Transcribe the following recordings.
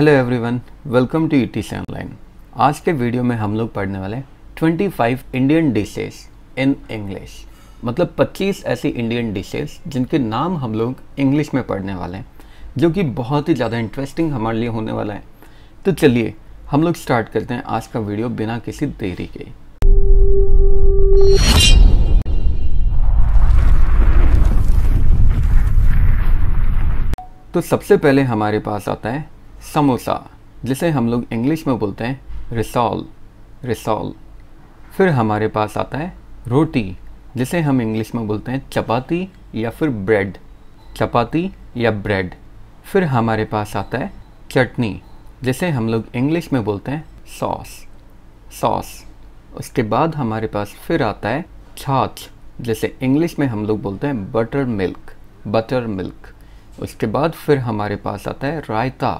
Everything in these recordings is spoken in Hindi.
hello everyone welcome to ETC online आज के वीडियो में हम लोग पढ़ने वाले 25 इंडियन डिशेस इन इंग्लिश मतलब 25 ऐसी इंडियन डिशेस जिनके नाम हम लोग इंग्लिश में पढ़ने वाले हैं जो कि बहुत ही ज़्यादा इंटरेस्टिंग हमारे लिए होने वाला है तो चलिए हम लोग स्टार्ट करते हैं आज का वीडियो बिना किसी देरी के तो सबसे पहले हमारे पास आता है समोसा जिसे हम लोग इंग्लिश में बोलते हैं रिसॉल रिसॉल फिर हमारे पास आता है रोटी जिसे हम इंग्लिश में बोलते हैं चपाती या फिर ब्रेड चपाती या ब्रेड फिर हमारे पास आता है चटनी जिसे हम लोग इंग्लिश में बोलते हैं सॉस सॉस उसके बाद हमारे पास फिर आता है छाछ जिसे इंग्लिश में हम लोग बोलते हैं बटर मिल्क बटर मिल्क उसके बाद फिर हमारे पास आता है रायता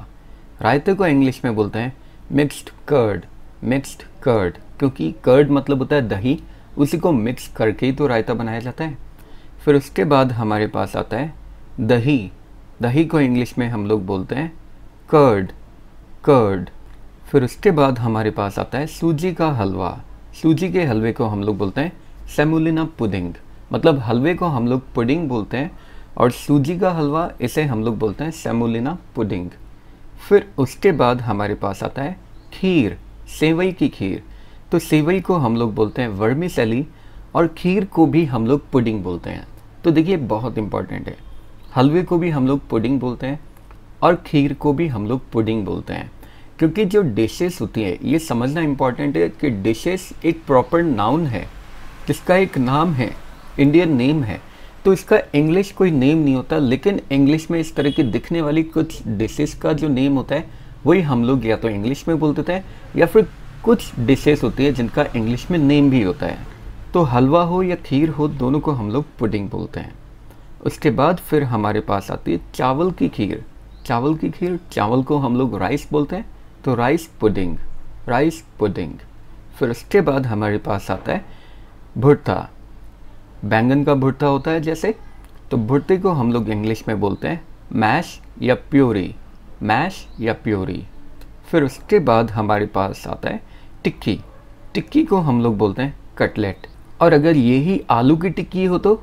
रायते को इंग्लिश में बोलते हैं मिक्स्ड कर्ड मिक्स्ड कर्ड क्योंकि कर्ड मतलब होता है दही उसी को मिक्स करके ही तो रायता बनाया जाता है फिर उसके बाद हमारे पास आता है दही दही को इंग्लिश में हम लोग बोलते हैं कर्ड कर्ड फिर उसके बाद हमारे पास आता है सूजी का हलवा सूजी के हलवे को हम लोग बोलते हैं सेमुलिना पुडिंग मतलब हलवे को हम लोग पुडिंग बोलते हैं और सूजी का हलवा इसे हम लोग बोलते हैं सेमुलिना पुडिंग फिर उसके बाद हमारे पास आता है खीर सेवई की खीर तो सेवई को हम लोग बोलते हैं वर्मी सैली और खीर को भी हम लोग पुडिंग बोलते हैं तो देखिए बहुत इंपॉर्टेंट है हलवे को भी हम लोग पुडिंग बोलते हैं और खीर को भी हम लोग पुडिंग बोलते हैं क्योंकि जो डिशेस होती हैं ये समझना इम्पॉर्टेंट है कि डिशेस एक प्रॉपर नाउन है जिसका एक नाम है इंडियन नेम है तो इसका इंग्लिश कोई नेम नहीं होता लेकिन इंग्लिश में इस तरह की दिखने वाली कुछ डिशेस का जो नेम होता है वही हम लोग या तो इंग्लिश में बोल देते हैं या फिर कुछ डिशेस होती है जिनका इंग्लिश में नेम भी होता है तो हलवा हो या खीर हो दोनों को हम लोग पुडिंग बोलते हैं उसके बाद फिर हमारे पास आती है चावल की खीर चावल की खीर चावल को हम लोग राइस बोलते हैं तो राइस पुडिंग राइस पुडिंग फिर उसके बाद हमारे पास आता है भुट्टा बैंगन का भुट्टा होता है जैसे तो भुट्टे को हम लोग इंग्लिश में बोलते हैं मैश या प्योरी मैश या प्योरी फिर उसके बाद हमारे पास आता है टिक्की टिक्की को हम लोग बोलते हैं कटलेट और अगर यही आलू की टिक्की हो तो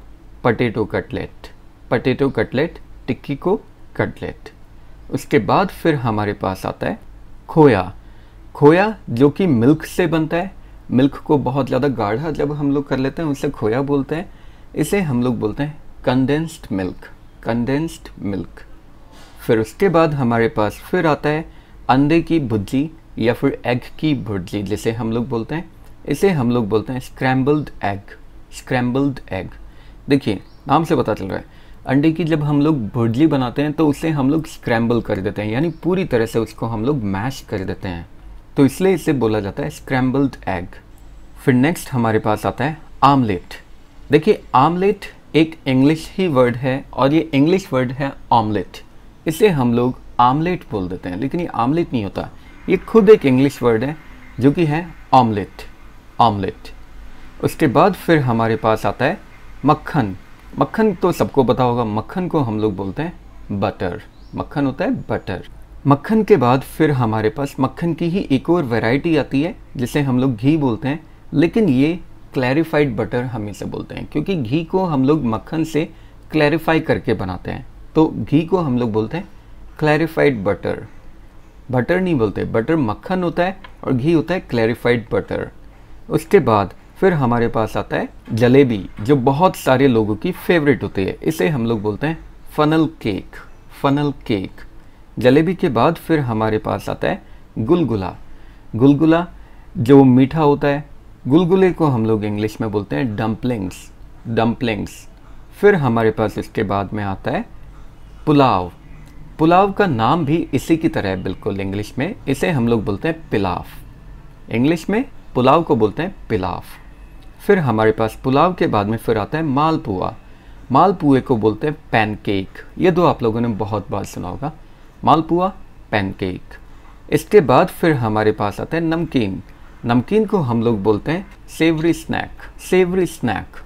potato cutlet potato cutlet tikki को कटलेट उसके बाद फिर हमारे पास आता है खोया खोया जो कि मिल्क से बनता है मिल्क को बहुत ज़्यादा गाढ़ा जब हम लोग कर लेते हैं उसे खोया बोलते हैं इसे हम लोग बोलते हैं कंडेंस्ड मिल्क कंडेंस्ड मिल्क फिर उसके बाद हमारे पास फिर आता है अंडे की भुर्जी या फिर एग की भुर्जी जिसे हम लोग बोलते हैं इसे हम लोग बोलते हैं स्क्रैम्बल्ड एग स्क्रैम्बल्ड एग देखिए नाम से पता चल रहा है अंडे की जब हम लोग भुर्जी बनाते हैं तो उसे हम लोग स्क्रैम्बल कर देते हैं यानी पूरी तरह से उसको हम लोग मैश कर देते हैं तो इसलिए इसे बोला जाता है स्क्रैम्बल्ड एग फिर नेक्स्ट हमारे पास आता है आमलेट देखिए आमलेट एक इंग्लिश ही वर्ड है और ये इंग्लिश वर्ड है ऑमलेट इसे हम लोग आमलेट बोल देते हैं लेकिन ये आमलेट नहीं होता ये खुद एक इंग्लिश वर्ड है जो कि है ऑमलेट ऑमलेट उसके बाद फिर हमारे पास आता है मक्खन मक्खन तो सबको पता होगा मक्खन को हम लोग बोलते हैं बटर मक्खन होता है बटर मक्खन के बाद फिर हमारे पास मक्खन की ही एक और वैरायटी आती है जिसे हम लोग घी बोलते हैं लेकिन ये क्लैरिफाइड बटर हम इसे बोलते हैं क्योंकि घी को हम लोग मक्खन से क्लैरिफाई करके बनाते हैं तो घी को हम लोग बोलते हैं क्लैरिफाइड बटर बटर नहीं बोलते बटर मक्खन होता है और घी होता है क्लैरिफाइड बटर उसके बाद फिर हमारे पास आता है जलेबी जो बहुत सारे लोगों की फेवरेट होती है इसे हम लोग बोलते हैं funnel cake funnel cake jalebi के बाद फिर हमारे पास आता है गुलगुला गुलगुला जो मीठा होता है गुलगुले को हम लोग इंग्लिश में बोलते हैं डम्पलिंग्स डम्पलिंग्स फिर हमारे पास इसके बाद में आता है पुलाव पुलाव का नाम भी इसी की तरह है बिल्कुल इंग्लिश में इसे हम लोग बोलते हैं पिलाव इंग्लिश में पुलाव को बोलते हैं पिलाफ फिर हमारे पास पुलाव के बाद में फिर आता है मालपुआ मालपुए को बोलते हैं पैनकेक ये दो आप लोगों ने बहुत बार सुना होगा मालपुआ पैनकेक इसके बाद फिर हमारे पास आता है नमकीन नमकीन को हम लोग बोलते हैं सेवरी स्नैक सेवरी स्नैक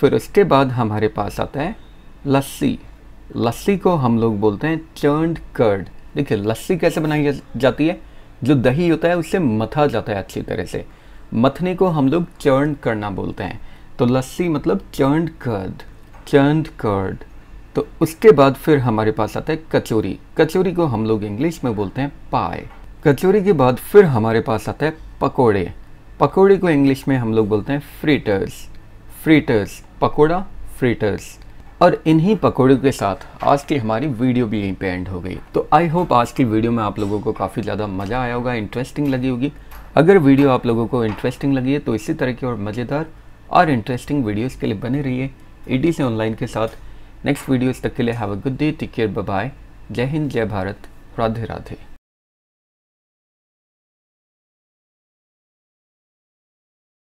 फिर उसके बाद हमारे पास आता है लस्सी लस्सी को हम लोग बोलते हैं चर्ड कर्ड देखिए लस्सी कैसे बनाई जाती है जो दही होता है उससे मथा जाता है अच्छी तरह से मथने को हम लोग चर्ड करना बोलते हैं तो लस्सी मतलब चर्ड कर्ड चर्ड कर्ड तो उसके बाद फिर हमारे पास आता है कचौरी कचौरी को हम लोग इंग्लिश में बोलते हैं पाए कचौरी के बाद फिर हमारे पास आता है पकोड़े पकोड़े को इंग्लिश में हम लोग बोलते हैं फ्रीटर्स फ्रीटर्स पकोड़ा फ्रीटर्स और इन्हीं पकौड़ों के साथ आज की हमारी वीडियो भी यहीं पे एंड हो गई तो आई होप आज की वीडियो में आप लोगों को काफ़ी ज़्यादा मज़ा आया होगा इंटरेस्टिंग लगी होगी अगर वीडियो आप लोगों को इंटरेस्टिंग लगी है तो इसी तरह की और मज़ेदार और इंटरेस्टिंग वीडियोज़ के लिए बने रहिए ई डी से ऑनलाइन के साथ नेक्स्ट वीडियोज़ तक के लिए have a good day take care bye जय हिंद जय भारत राधे राधे